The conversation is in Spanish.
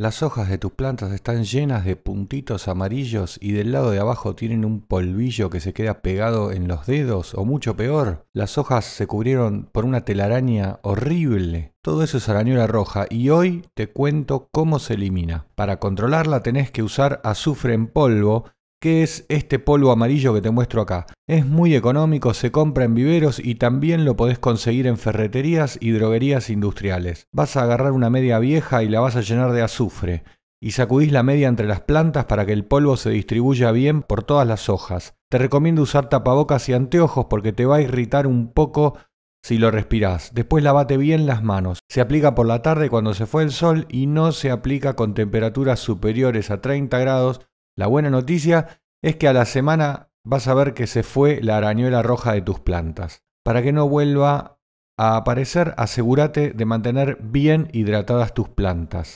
Las hojas de tus plantas están llenas de puntitos amarillos y del lado de abajo tienen un polvillo que se queda pegado en los dedos o mucho peor. Las hojas se cubrieron por una telaraña horrible. Todo eso es arañuela roja y hoy te cuento cómo se elimina. Para controlarla tenés que usar azufre en polvo ¿Qué es este polvo amarillo que te muestro acá. Es muy económico, se compra en viveros y también lo podés conseguir en ferreterías y droguerías industriales. Vas a agarrar una media vieja y la vas a llenar de azufre, y sacudís la media entre las plantas para que el polvo se distribuya bien por todas las hojas. Te recomiendo usar tapabocas y anteojos porque te va a irritar un poco si lo respirás. Después lavate bien las manos. Se aplica por la tarde cuando se fue el sol y no se aplica con temperaturas superiores a 30 grados la buena noticia es que a la semana vas a ver que se fue la arañuela roja de tus plantas. Para que no vuelva a aparecer, asegúrate de mantener bien hidratadas tus plantas.